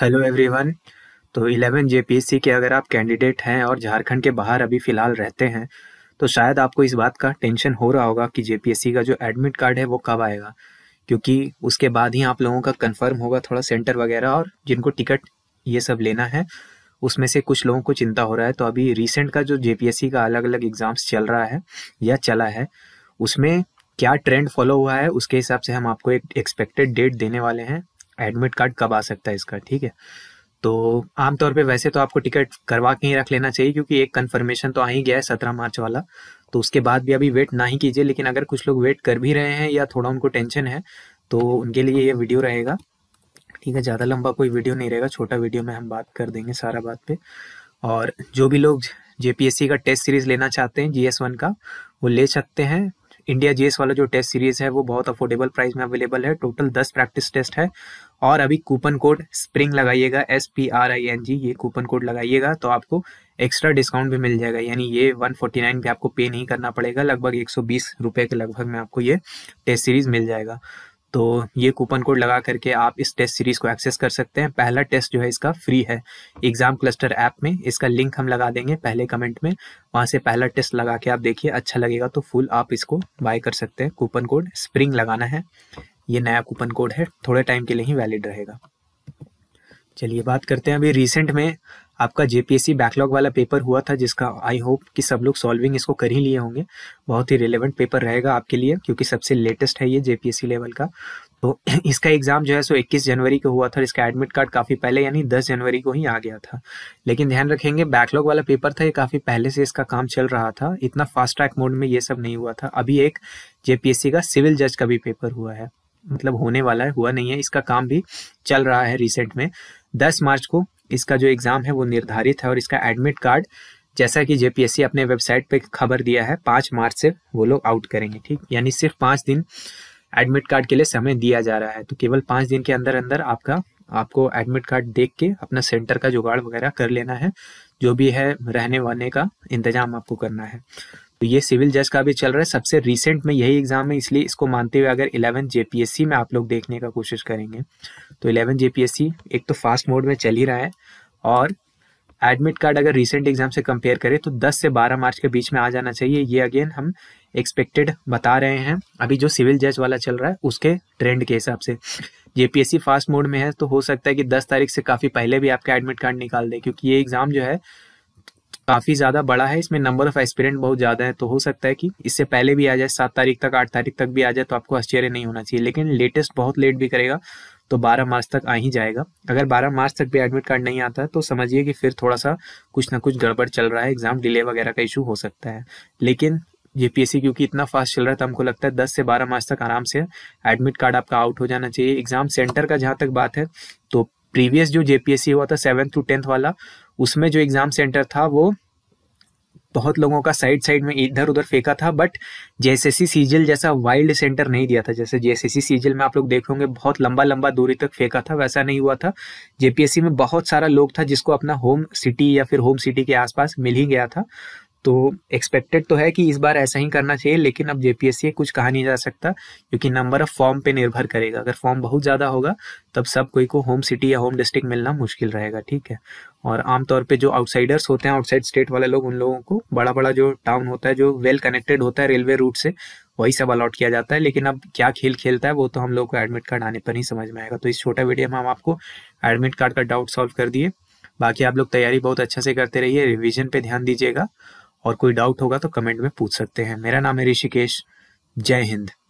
hello everyone तो 11 JPSC के अगर आप कैंडिडेट हैं और झारखंड के बाहर अभी फ़िलहाल रहते हैं तो शायद आपको इस बात का टेंशन हो रहा होगा कि जेपीएससी का जो एडमिट कार्ड है वो कब आएगा क्योंकि उसके बाद ही आप लोगों का कंफर्म होगा थोड़ा सेंटर वगैरह और जिनको टिकट ये सब लेना है उसमें से कुछ लोगों को चिंता हो रहा है तो अभी रिसेंट का जो जेपीएससी का अलग अलग एग्ज़ाम्स चल रहा है या चला है उसमें क्या ट्रेंड फॉलो हुआ है उसके हिसाब से हम आपको एक एक्सपेक्टेड डेट देने वाले हैं एडमिट कार्ड कब आ सकता है इसका ठीक है तो आमतौर पे वैसे तो आपको टिकट करवा के ही रख लेना चाहिए क्योंकि एक कंफर्मेशन तो आ ही गया है सत्रह मार्च वाला तो उसके बाद भी अभी वेट ना ही कीजिए लेकिन अगर कुछ लोग वेट कर भी रहे हैं या थोड़ा उनको टेंशन है तो उनके लिए ये वीडियो रहेगा ठीक है ज़्यादा लंबा कोई वीडियो नहीं रहेगा छोटा वीडियो में हम बात कर देंगे सारा बात पे और जो भी लोग जे का टेस्ट सीरीज़ लेना चाहते हैं जीएस वन का वो ले सकते हैं इंडिया जेस वाला जो टेस्ट सीरीज है वो बहुत अफोर्डेबल प्राइस में अवेलेबल है टोटल दस प्रैक्टिस टेस्ट है और अभी कूपन कोड स्प्रिंग लगाइएगा S P R I N G ये कूपन कोड लगाइएगा तो आपको एक्स्ट्रा डिस्काउंट भी मिल जाएगा यानी ये वन फोर्टी नाइन भी आपको पे नहीं करना पड़ेगा लगभग एक सौ बीस रुपए के लगभग में आपको ये टेस्ट सीरीज मिल जाएगा तो ये कूपन कोड लगा करके आप इस टेस्ट सीरीज को एक्सेस कर सकते हैं पहला टेस्ट जो है इसका फ्री है एग्जाम क्लस्टर ऐप में इसका लिंक हम लगा देंगे पहले कमेंट में वहाँ से पहला टेस्ट लगा के आप देखिए अच्छा लगेगा तो फुल आप इसको बाय कर सकते हैं कूपन कोड स्प्रिंग लगाना है ये नया कूपन कोड है थोड़े टाइम के लिए ही वैलिड रहेगा चलिए बात करते हैं अभी रिसेंट में आपका जेपीएससी बैकलॉग वाला पेपर हुआ था जिसका आई होप कि सब लोग सॉल्विंग इसको कर ही लिए होंगे बहुत ही रिलेवेंट पेपर रहेगा आपके लिए क्योंकि सबसे लेटेस्ट है ये जेपीएससी लेवल का तो इसका एग्ज़ाम जो है सो 21 जनवरी को हुआ था इसका एडमिट कार्ड काफ़ी पहले यानी 10 जनवरी को ही आ गया था लेकिन ध्यान रखेंगे बैकलॉग वाला पेपर था ये काफ़ी पहले से इसका काम चल रहा था इतना फास्ट ट्रैक मोड में ये सब नहीं हुआ था अभी एक जेपीएससी का सिविल जज का भी पेपर हुआ है मतलब होने वाला है हुआ नहीं है इसका काम भी चल रहा है रिसेंट में 10 मार्च को इसका जो एग्ज़ाम है वो निर्धारित है और इसका एडमिट कार्ड जैसा कि जेपीएससी अपने वेबसाइट पे खबर दिया है पाँच मार्च से वो लोग आउट करेंगे ठीक यानी सिर्फ पाँच दिन एडमिट कार्ड के लिए समय दिया जा रहा है तो केवल पाँच दिन के अंदर अंदर आपका आपको एडमिट कार्ड देख के अपना सेंटर का जुगाड़ वगैरह कर लेना है जो भी है रहने वहने का इंतजाम आपको करना है तो ये सिविल जज का भी चल रहा है सबसे रिसेंट में यही एग्जाम है इसलिए इसको मानते हुए अगर इलेवन जेपीएससी में आप लोग देखने का कोशिश करेंगे तो इलेवन जेपीएससी एक तो फास्ट मोड में चल ही रहा है और एडमिट कार्ड अगर रिसेंट एग्जाम से कंपेयर करें तो 10 से 12 मार्च के बीच में आ जाना चाहिए ये अगेन हम एक्सपेक्टेड बता रहे हैं अभी जो सिविल जज वाला चल रहा है उसके ट्रेंड के हिसाब से जेपीएससी फास्ट मोड में है तो हो सकता है कि 10 तारीख से काफ़ी पहले भी आपका एडमिट कार्ड निकाल दे क्योंकि ये एग्ज़ाम जो है काफी ज्यादा बड़ा है इसमें नंबर ऑफ एस्पिरेंट बहुत ज्यादा है तो हो सकता है कि इससे पहले भी आ जाए सात तारीख तक आठ तारीख तक भी आ जाए तो आपको आश्चर्य नहीं होना चाहिए लेकिन लेटेस्ट बहुत लेट भी करेगा तो 12 मार्च तक आ ही जाएगा अगर 12 मार्च तक भी एडमिट कार्ड नहीं आता है तो समझिए कि फिर थोड़ा सा कुछ ना कुछ गड़बड़ चल रहा है एग्जाम डिले वगैरह का इशू हो सकता है लेकिन जेपीएससी क्योंकि इतना फास्ट चल रहा है तो हमको लगता है 10 से 12 मार्च तक आराम से एडमिट कार्ड आपका आउट हो जाना चाहिए एग्जाम सेंटर का जहां तक बात है तो प्रीवियस जो जेपीएससी हुआ था सेवन्थ टू टेंथ वाला उसमें जो एग्ज़ाम सेंटर था वो बहुत लोगों का साइड साइड में इधर उधर फेंका था बट जेएसएससी सीजल जैसा वाइल्ड सेंटर नहीं दिया था जैसे जेएसएससी सीजल में आप लोग देखोगे बहुत लंबा लंबा दूरी तक फेंका था वैसा नहीं हुआ था जेपीएससी में बहुत सारा लोग था जिसको अपना होम सिटी या फिर होम सिटी के आसपास मिल ही गया था तो एक्सपेक्टेड तो है कि इस बार ऐसा ही करना चाहिए लेकिन अब जेपीएससी कुछ कहा नहीं जा सकता क्योंकि नंबर ऑफ फॉर्म पे निर्भर करेगा अगर फॉर्म बहुत ज़्यादा होगा तब सब कोई को होम सिटी या होम डिस्ट्रिक्ट मिलना मुश्किल रहेगा ठीक है और आमतौर पे जो आउटसाइडर्स होते हैं आउटसाइड स्टेट वाले लोग उन लोगों को बड़ा बड़ा जो टाउन होता है जो वेल कनेक्टेड होता है रेलवे रूट से वही सब अलॉट किया जाता है लेकिन अब क्या खेल खेलता है वो तो हम लोग को एडमिट कार्ड आने पर ही समझ में आएगा तो इस छोटा वीडियो में हम आपको एडमिट कार्ड का डाउट सॉल्व कर दिए बाकी आप लोग तैयारी बहुत अच्छा से करते रहिए रिविजन पे ध्यान दीजिएगा और कोई डाउट होगा तो कमेंट में पूछ सकते हैं मेरा नाम है ऋषिकेश जय हिंद